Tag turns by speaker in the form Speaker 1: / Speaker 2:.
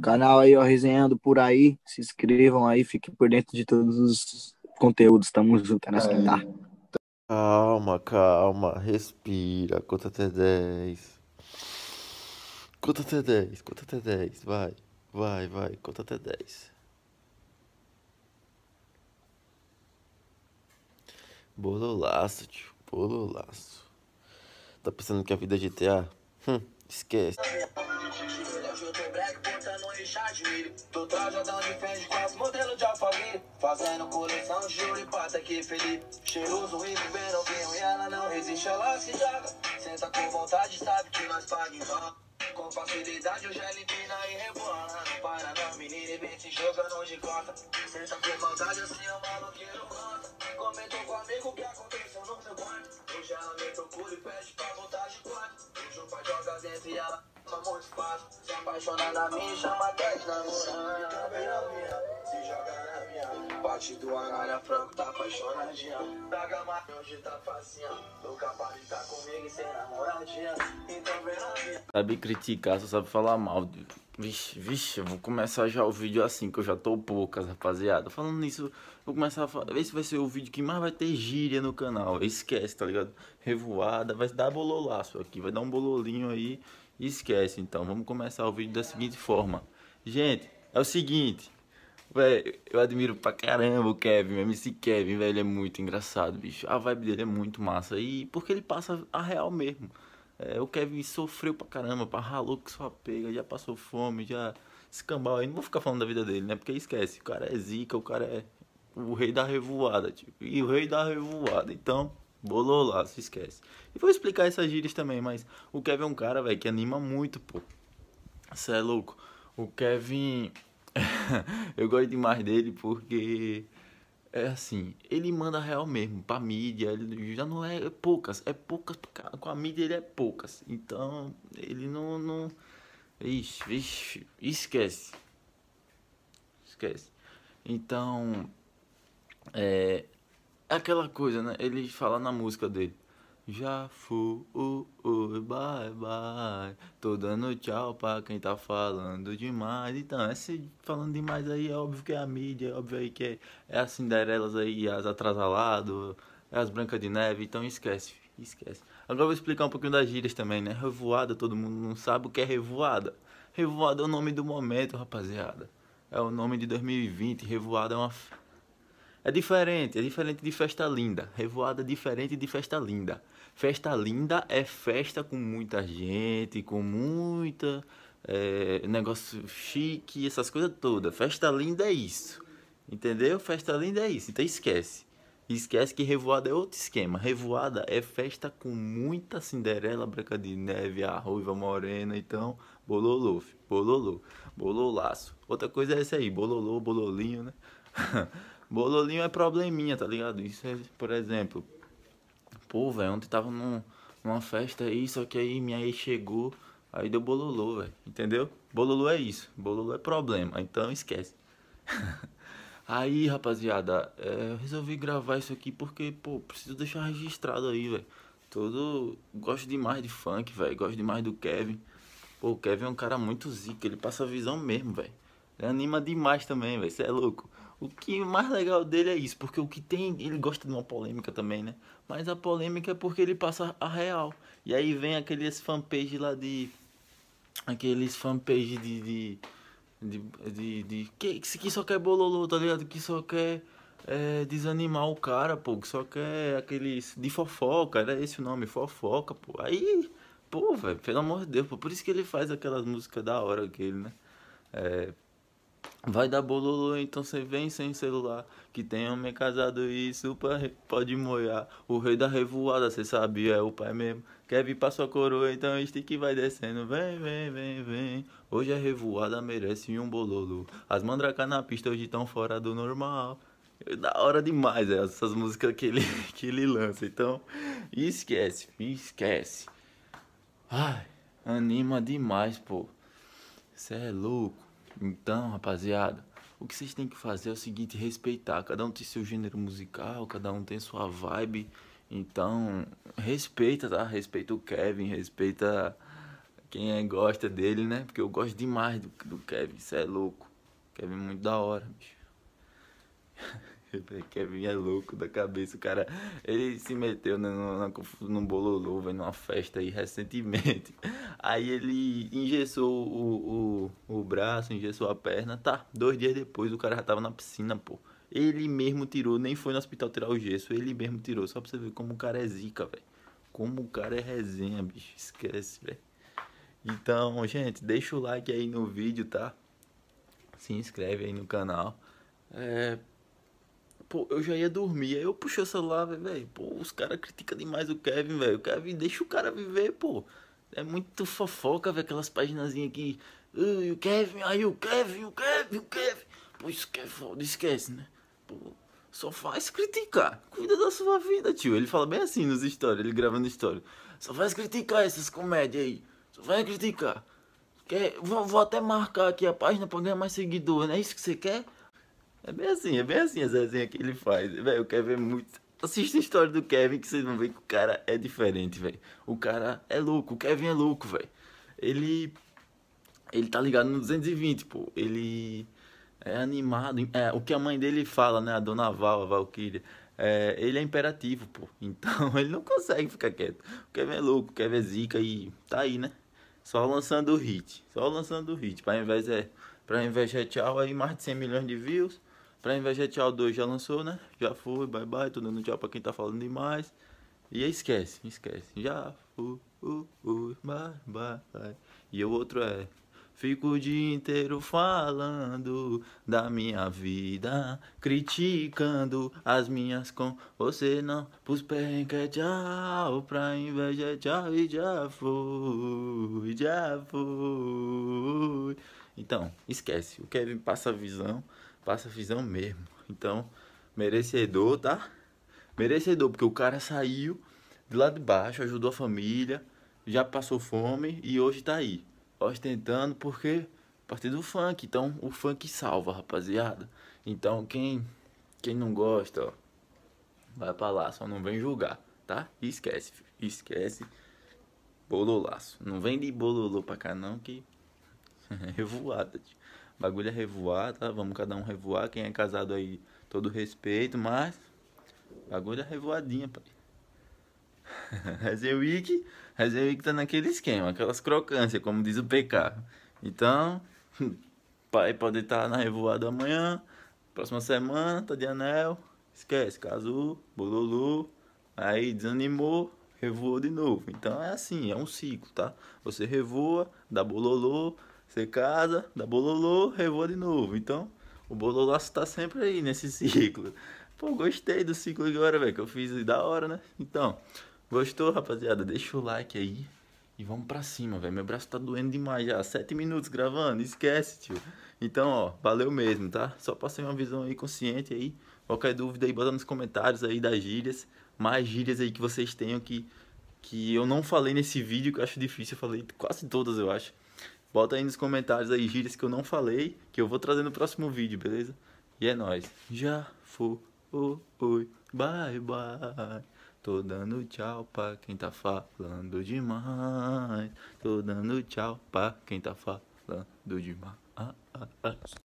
Speaker 1: Canal aí, ó, resenhando por aí. Se inscrevam aí, fiquem por dentro de todos os conteúdos. Tamo junto, é que é. tá. Calma, calma, respira, conta até 10. Conta até 10, conta até 10, vai, vai, vai, conta até 10. Bololaço, tio, bololaço. Tá pensando que a vida é GTA? Hum, esquece. Hoje eu tô black botando um chá de Tô trajadão de fende com as modelos de alfaville. Fazendo coleção de pata aqui, Felipe. Cheiroso e bebendo vinho e ela não resiste, ela se joga. Senta com vontade, sabe que nós pagamos Com facilidade o já empina e rebola. Não para não, menina, e vem se jogando de costa. Senta com vontade, assim o é maloqueiro gosta. Comentou com o amigo que aconteceu no seu quarto. Hoje ela me procura e pede pra voltar de quarto. Hoje o pai joga dentro e ela apaixonada me chama Bate do aralha, tá apaixonadinha. Da gama hoje tá facinha. tá comigo e namoradinha. Então vem na minha. Sabe criticar, só sabe falar mal. Vixe, vixe, eu vou começar já o vídeo assim, que eu já tô poucas, rapaziada. Falando nisso, vou começar a falar. Esse vai ser o vídeo que mais vai ter gíria no canal. Esquece, tá ligado? Revoada, vai dar bololaço aqui, vai dar um bololinho aí Esquece então, vamos começar o vídeo da seguinte forma. Gente, é o seguinte, velho, eu admiro pra caramba o Kevin, o MC Kevin, velho, é muito engraçado, bicho. A vibe dele é muito massa e porque ele passa a real mesmo. É, o Kevin sofreu pra caramba, pra ralou que sua pega, já passou fome, já escambau. Aí não vou ficar falando da vida dele, né? Porque esquece, o cara é zica, o cara é o rei da revoada, tipo, e o rei da revoada. Então, Bolou lá, se esquece. E vou explicar essas gírias também, mas o Kevin é um cara, velho, que anima muito, pô. Você é louco. O Kevin. eu gosto demais dele porque. É assim, ele manda real mesmo pra mídia, ele já não é, é poucas, é poucas, com a mídia ele é poucas. Então, ele não. não... Ixi, ixi, esquece. Esquece. Então, é, aquela coisa, né? Ele fala na música dele. Já fui, uh, uh, bye bye. Tô dando tchau pra quem tá falando demais. Então, esse falando demais aí é óbvio que é a mídia, é óbvio aí que é, é as Cinderelas aí, as Atrasalado, é as Brancas de Neve. Então, esquece, esquece. Agora eu vou explicar um pouquinho das gírias também, né? Revoada, todo mundo não sabe o que é revoada. Revoada é o nome do momento, rapaziada. É o nome de 2020. Revoada é uma é diferente, é diferente de festa linda. Revoada é diferente de festa linda. Festa linda é festa com muita gente, com muita. É, negócio chique, essas coisas todas. Festa linda é isso. Entendeu? Festa linda é isso. Então esquece. Esquece que revoada é outro esquema. Revoada é festa com muita Cinderela, Branca de Neve, a Ruiva Morena. Então, bololô, bololô, bololaço. Outra coisa é essa aí, bololô, bololinho, né? Bololinho é probleminha, tá ligado? Isso é, por exemplo. Pô, velho, ontem tava num, numa festa aí, só que aí minha ex chegou, aí deu bololô, velho. Entendeu? Bololô é isso. Bololô é problema, então esquece. aí, rapaziada, é, eu resolvi gravar isso aqui porque, pô, preciso deixar registrado aí, velho. Todo. Gosto demais de funk, velho. Gosto demais do Kevin. Pô, o Kevin é um cara muito zica, ele passa visão mesmo, velho. Anima demais também, velho. Você é louco. O que mais legal dele é isso, porque o que tem, ele gosta de uma polêmica também, né? Mas a polêmica é porque ele passa a real. E aí vem aqueles fanpage lá de aqueles fanpage de de de, de, de que, que só quer bololô, tá ligado? Que só quer é, desanimar o cara, pô, que só quer aqueles de fofoca, era esse o nome, fofoca, pô. Aí, pô, velho, pelo amor de Deus, pô, por isso que ele faz aquelas músicas da hora aquele né? É, Vai dar bololô, então cê vem sem celular. Que tem homem casado e super pode moiar. O rei da revoada, cê sabia é o pai mesmo. Quer vir pra sua coroa, então que vai descendo. Vem, vem, vem, vem. Hoje a é revoada merece um bololô. As mandracas na pista hoje tão fora do normal. É da hora demais é, essas músicas que ele, que ele lança. Então, esquece, esquece. Ai, anima demais, pô. Cê é louco. Então, rapaziada, o que vocês têm que fazer é o seguinte, respeitar. Cada um tem seu gênero musical, cada um tem sua vibe. Então, respeita, tá? Respeita o Kevin, respeita quem é, gosta dele, né? Porque eu gosto demais do, do Kevin, isso é louco. Kevin é muito da hora, bicho. Kevin é louco da cabeça, o cara. Ele se meteu né, num bololô, véio, numa festa aí recentemente. Aí ele engessou o, o, o braço, engessou a perna. Tá, dois dias depois o cara já tava na piscina, pô. Ele mesmo tirou, nem foi no hospital tirar o gesso, ele mesmo tirou. Só pra você ver como o cara é zica, velho. Como o cara é resenha, bicho. Esquece, velho. Então, gente, deixa o like aí no vídeo, tá? Se inscreve aí no canal. É, pô, eu já ia dormir. Aí eu puxei o celular, velho, pô, os caras criticam demais o Kevin, velho. O Kevin, deixa o cara viver, pô. É muito fofoca, velho, aquelas paginazinhas aqui o Kevin, aí o Kevin, o Kevin, o Kevin. Pô, isso que é foda, esquece, né? Pô, só faz criticar. Cuida da sua vida, tio. Ele fala bem assim nos stories, ele gravando história. Só faz criticar essas comédias aí. Só faz criticar. Quer, vou, vou até marcar aqui a página pra ganhar mais seguidores, não né? é isso que você quer? É bem assim, é bem assim a zezinha que ele faz. Velho, o Kevin é muito. Assista a história do Kevin que vocês vão ver que o cara é diferente, velho. O cara é louco, o Kevin é louco, velho. Ele. Ele tá ligado no 220, pô. Ele é animado. É, o que a mãe dele fala, né? A dona Val, a Valkyria. É, ele é imperativo, pô. Então ele não consegue ficar quieto. O Kevin é louco, o Kevin é zica e tá aí, né? Só lançando o hit. Só lançando o hit. Pra invés é. Pra invés é tchau aí, mais de 100 milhões de views. Pra inveja tchau 2 já lançou, né? Já foi, bye bye, tô dando tchau pra quem tá falando demais. E aí esquece, esquece. Já fui, uh, uh, bye, bye, E o outro é. Fico o dia inteiro falando da minha vida, criticando as minhas com você não. Pus perrengue tchau, pra inveja tchau e já fui, já fui. Então, esquece. O Kevin passa a visão passa visão mesmo. Então, merecedor, tá? Merecedor, porque o cara saiu de lá de baixo, ajudou a família, já passou fome e hoje tá aí. Ostentando porque a partir do funk. Então, o funk salva, rapaziada. Então, quem, quem não gosta, ó, vai pra lá, só não vem julgar, tá? E esquece, esquece. Bololaço. Não vem de bololô pra cá, não, que é voada, tio bagulho é revoar, tá? Vamos cada um revoar. Quem é casado aí, todo respeito, mas. Bagulho é revoadinha, pai. Rezewik, Rezewik tá naquele esquema, aquelas crocâncias, como diz o PK. Então, pai pode estar tá na revoada amanhã, próxima semana, tá de anel, esquece, casou, bololô, aí desanimou, revoou de novo. Então é assim, é um ciclo, tá? Você revoa, dá bololô, você casa, dá bololô, revoa de novo. Então, o bololaço tá sempre aí nesse ciclo. Pô, gostei do ciclo agora, velho, que eu fiz da hora, né? Então, gostou, rapaziada? Deixa o like aí e vamos pra cima, velho. Meu braço tá doendo demais já. Sete minutos gravando, esquece, tio. Então, ó, valeu mesmo, tá? Só passei uma visão aí consciente aí. Qualquer dúvida aí, bota nos comentários aí das gírias. Mais gírias aí que vocês tenham que, que eu não falei nesse vídeo, que eu acho difícil. Eu falei quase todas, eu acho. Bota aí nos comentários aí gírias que eu não falei, que eu vou trazer no próximo vídeo, beleza? E é nóis. Já foi, oi, bye, bye. Tô dando tchau pra quem tá falando demais. Tô dando tchau pra quem tá falando demais.